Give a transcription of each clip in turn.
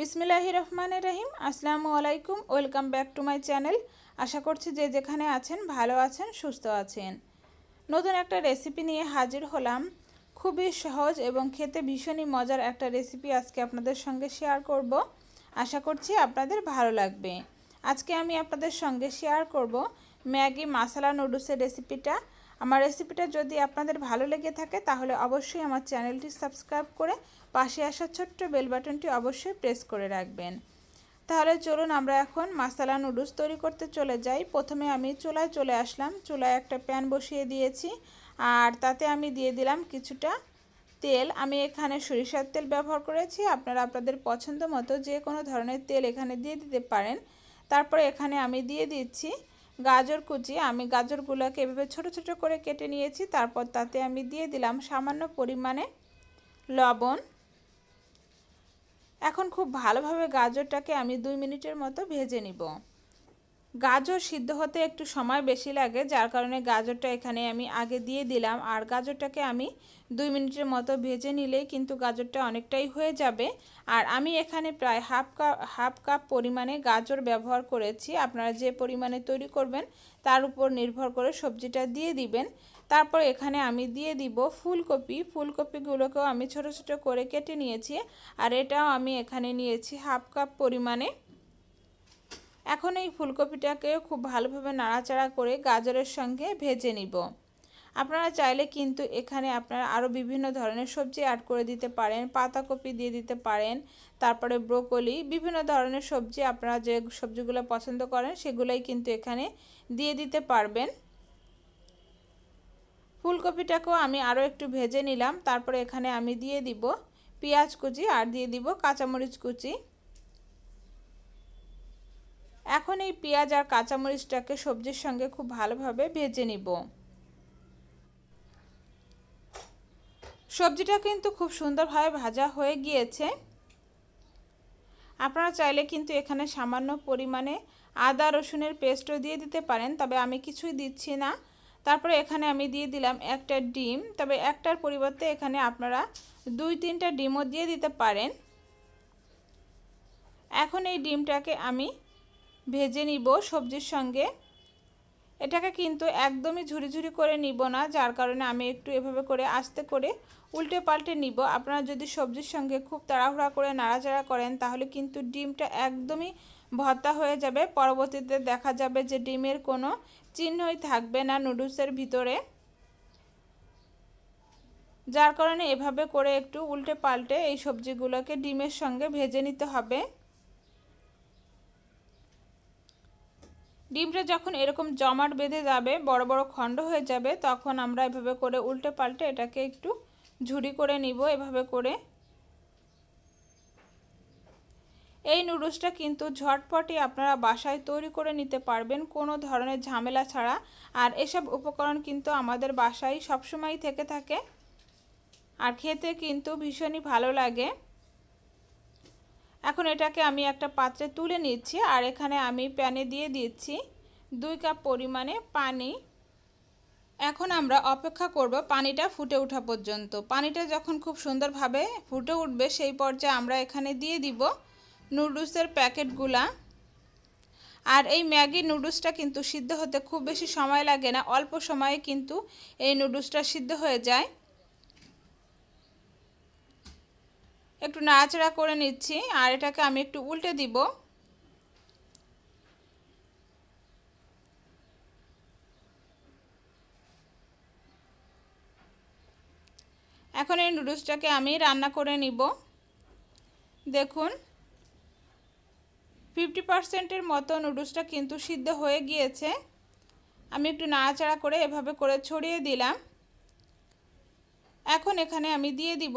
বিসমিল্লাহি রহমানের রহিম আসসালামু আলাইকুম welcome back to my channel আশা করছি যে যেখানে আছেন ভালো আছেন সুস্থ আছেন নতুন একটা রেসিপি নিয়ে হাজির হলাম খুবই সহজ এবং খেতে ভীষণই মজার একটা রেসিপি আজকে আপনাদের সঙ্গে শেয়ার করব আশা করছি আপনাদের ভালো লাগবে আজকে আমি আপনাদের সঙ্গে শেয়ার করব ম্যাগি মাসালা নুডলসের রেসিপিটা আমার রেসিপিটা যদি আপনাদের ভালো লেগে থাকে তাহলে অবশ্যই আমার চ্যানেলটি সাবস্ক্রাইব করে পাশে আসা ছোট্ট বেল বাটনটি অবশ্যই প্রেস করে রাখবেন তাহলে চলুন আমরা এখন মাসালা নুডলস তৈরি করতে চলে যাই প্রথমে আমি চুলায় চলে আসলাম চুলায় একটা প্যান বসিয়ে দিয়েছি আর তাতে আমি দিয়ে দিলাম কিছুটা তেল আমি এখানে সরিষার তেল ব্যবহার করেছি আপনারা আপনাদের পছন্দ মতো যে কোনো ধরনের তেল এখানে দিয়ে দিতে পারেন তারপরে এখানে আমি দিয়ে দিচ্ছি গাজর কুচি আমি গাজরগুলোকে এভাবে ছোট ছোট করে কেটে নিয়েছি তারপর তাতে আমি দিয়ে দিলাম সামান্য পরিমাণে লবণ এখন খুব ভালোভাবে গাজরটাকে আমি দুই মিনিটের মতো ভেজে নিব গাজর সিদ্ধ হতে একটু সময় বেশি লাগে যার কারণে গাজরটা এখানে আমি আগে দিয়ে দিলাম আর গাজরটাকে আমি দুই মিনিটের মতো ভেজে নিলেই কিন্তু গাজরটা অনেকটাই হয়ে যাবে আর আমি এখানে প্রায় হাফ কাপ হাফ কাপ পরিমাণে গাজর ব্যবহার করেছি আপনারা যে পরিমাণে তৈরি করবেন তার উপর নির্ভর করে সবজিটা দিয়ে দিবেন তারপর এখানে আমি দিয়ে দিব ফুলকপি ফুলকপিগুলোকেও আমি ছোট ছোট করে কেটে নিয়েছি আর এটাও আমি এখানে নিয়েছি হাফ কাপ পরিমাণে এখন এই ফুলকপিটাকে খুব ভালোভাবে নাড়াচাড়া করে গাজরের সঙ্গে ভেজে নিব আপনারা চাইলে কিন্তু এখানে আপনারা আরও বিভিন্ন ধরনের সবজি অ্যাড করে দিতে পারেন পাতাকপি দিয়ে দিতে পারেন তারপরে ব্রোকলি বিভিন্ন ধরনের সবজি আপনারা যে সবজিগুলো পছন্দ করেন সেগুলোই কিন্তু এখানে দিয়ে দিতে পারবেন ফুলকপিটাকেও আমি আরও একটু ভেজে নিলাম তারপরে এখানে আমি দিয়ে দিব পেঁয়াজ কুচি আর দিয়ে দিব কাঁচামরিচ কুচি এখন এই পেঁয়াজ আর কাঁচামরিচটাকে সবজির সঙ্গে খুব ভালোভাবে ভেজে নিব সবজিটা কিন্তু খুব সুন্দরভাবে ভাজা হয়ে গিয়েছে আপনারা চাইলে কিন্তু এখানে সামান্য পরিমাণে আদা রসুনের পেস্টও দিয়ে দিতে পারেন তবে আমি কিছুই দিচ্ছি না তারপরে এখানে আমি দিয়ে দিলাম একটা ডিম তবে একটার পরিবর্তে এখানে আপনারা দুই তিনটা ডিমও দিয়ে দিতে পারেন এখন এই ডিমটাকে আমি ভেজে নিব সবজির সঙ্গে এটাকে কিন্তু একদমই ঝুরি ঝুরি করে নিব না যার কারণে আমি একটু এভাবে করে আস্তে করে উল্টে পাল্টে নিব আপনারা যদি সবজির সঙ্গে খুব তাড়াহুড়া করে নাড়াচাড়া করেন তাহলে কিন্তু ডিমটা একদমই ভর্তা হয়ে যাবে পরবর্তীতে দেখা যাবে যে ডিমের কোনো চিহ্নই থাকবে না নুডলসের ভিতরে যার কারণে এভাবে করে একটু উল্টে পাল্টে এই সবজিগুলোকে ডিমের সঙ্গে ভেজে নিতে হবে ডিমটা যখন এরকম জমাট বেঁধে যাবে বড় বড় খণ্ড হয়ে যাবে তখন আমরা এভাবে করে উল্টে পাল্টে এটাকে একটু ঝুড়ি করে নিব এভাবে করে এই নুডলসটা কিন্তু ঝটপটই আপনারা বাসায় তৈরি করে নিতে পারবেন কোনো ধরনের ঝামেলা ছাড়া আর এসব উপকরণ কিন্তু আমাদের বাসায় সবসময় থেকে থাকে আর খেতে কিন্তু ভীষণই ভালো লাগে এখন এটাকে আমি একটা পাত্রে তুলে নিচ্ছি আর এখানে আমি প্যানে দিয়ে দিচ্ছি দুই কাপ পরিমাণে পানি এখন আমরা অপেক্ষা করব পানিটা ফুটে ওঠা পর্যন্ত পানিটা যখন খুব সুন্দরভাবে ফুটে উঠবে সেই পর্যায়ে আমরা এখানে দিয়ে দিব নুডলসের প্যাকেটগুলা আর এই ম্যাগি নুডলসটা কিন্তু সিদ্ধ হতে খুব বেশি সময় লাগে না অল্প সময়ে কিন্তু এই নুডলসটা সিদ্ধ হয়ে যায় একটু নাড়াচাড়া করে নিচ্ছি আর এটাকে আমি একটু উল্টে দিব এখন এই নুডলসটাকে আমি রান্না করে নিব দেখুন ফিফটি পার্সেন্টের মতো নুডলসটা কিন্তু সিদ্ধ হয়ে গিয়েছে আমি একটু নাড়াচাড়া করে এভাবে করে ছড়িয়ে দিলাম এখন এখানে আমি দিয়ে দিব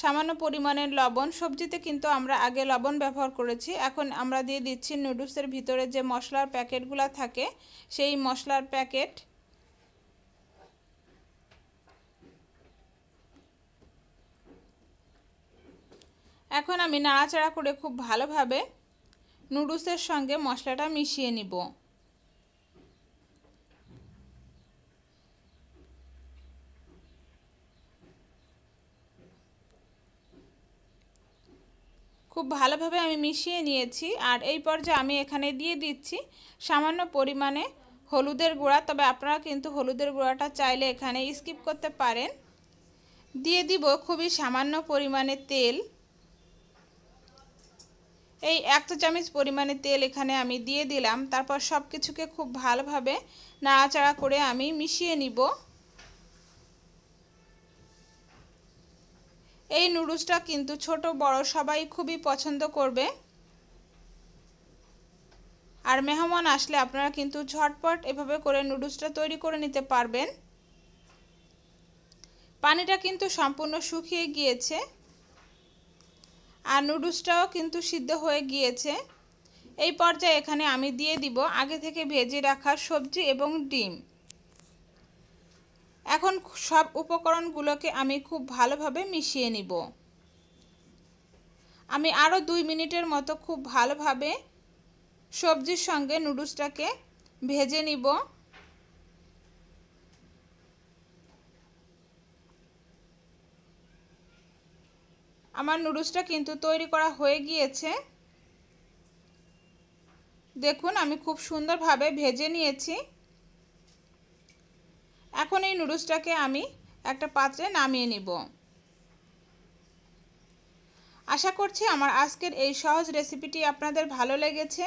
সামান্য পরিমাণের লবণ সবজিতে কিন্তু আমরা আগে লবণ ব্যবহার করেছি এখন আমরা দিয়ে দিচ্ছি নুডলসের ভিতরে যে মশলার প্যাকেটগুলো থাকে সেই মশলার প্যাকেট এখন আমি নাড়াচাড়া করে খুব ভালোভাবে নুডলসের সঙ্গে মশলাটা মিশিয়ে নিব খুব ভালোভাবে আমি মিশিয়ে নিয়েছি আর এই পর্যায়ে আমি এখানে দিয়ে দিচ্ছি সামান্য পরিমাণে হলুদের গুঁড়া তবে আপনারা কিন্তু হলুদের গুঁড়াটা চাইলে এখানে স্কিপ করতে পারেন দিয়ে দিব খুবই সামান্য পরিমাণে তেল এই এক চামচ পরিমাণে তেল এখানে আমি দিয়ে দিলাম তারপর সব কিছুকে খুব ভালোভাবে নাড়াচাড়া করে আমি মিশিয়ে নিব এই নুডলসটা কিন্তু ছোট বড় সবাই খুবই পছন্দ করবে আর মেহমান আসলে আপনারা কিন্তু ঝটপট এভাবে করে নুডলসটা তৈরি করে নিতে পারবেন পানিটা কিন্তু সম্পূর্ণ শুকিয়ে গিয়েছে আর নুডলসটাও কিন্তু সিদ্ধ হয়ে গিয়েছে এই পর্যায়ে এখানে আমি দিয়ে দিব আগে থেকে ভেজে রাখা সবজি এবং ডিম এখন সব উপকরণগুলোকে আমি খুব ভালোভাবে মিশিয়ে নিব আমি আরও দুই মিনিটের মতো খুব ভালোভাবে সবজির সঙ্গে নুডলসটাকে ভেজে নিব আমার নুডলসটা কিন্তু তৈরি করা হয়ে গিয়েছে দেখুন আমি খুব সুন্দরভাবে ভেজে নিয়েছি এখন এই নুডলসটাকে আমি একটা পাত্রে নামিয়ে নিব আশা করছি আমার আজকের এই সহজ রেসিপিটি আপনাদের ভালো লেগেছে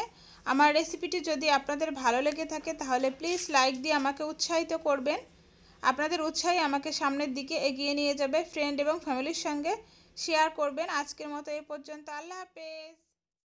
আমার রেসিপিটি যদি আপনাদের ভালো লেগে থাকে তাহলে প্লিজ লাইক দিয়ে আমাকে উৎসাহিত করবেন আপনাদের উৎসাহী আমাকে সামনের দিকে এগিয়ে নিয়ে যাবে ফ্রেন্ড এবং ফ্যামিলির সঙ্গে শেয়ার করবেন আজকের মতো এ পর্যন্ত আল্লাহ হাফেজ